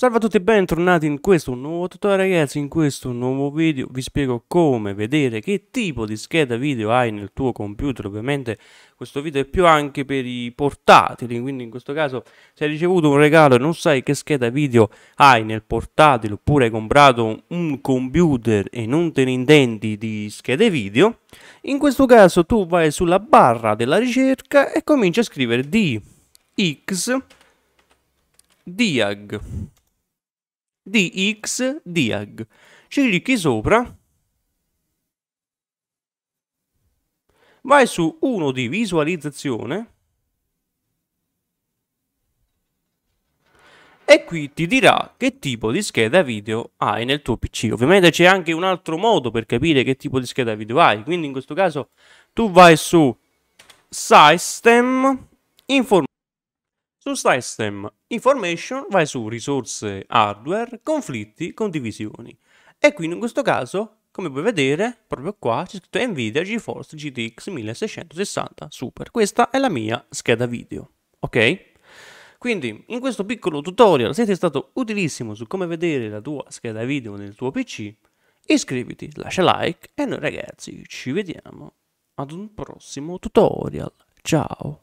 Salve a tutti e bentornati in questo nuovo tutorial ragazzi, in questo nuovo video vi spiego come vedere che tipo di scheda video hai nel tuo computer, ovviamente questo video è più anche per i portatili, quindi in questo caso se hai ricevuto un regalo e non sai che scheda video hai nel portatile oppure hai comprato un computer e non te ne intendi di schede video, in questo caso tu vai sulla barra della ricerca e cominci a scrivere di Diag di diag. Ci clicchi sopra. Vai su 1 di visualizzazione. e qui ti dirà che tipo di scheda video hai nel tuo PC. Ovviamente c'è anche un altro modo per capire che tipo di scheda video hai, quindi in questo caso tu vai su System, Informazioni su System Information vai su risorse hardware, conflitti, condivisioni. E quindi in questo caso, come puoi vedere, proprio qua c'è scritto Nvidia GeForce GTX 1660 Super. Questa è la mia scheda video, ok? Quindi in questo piccolo tutorial, se ti è stato utilissimo su come vedere la tua scheda video nel tuo PC, iscriviti, lascia like e noi ragazzi ci vediamo ad un prossimo tutorial. Ciao!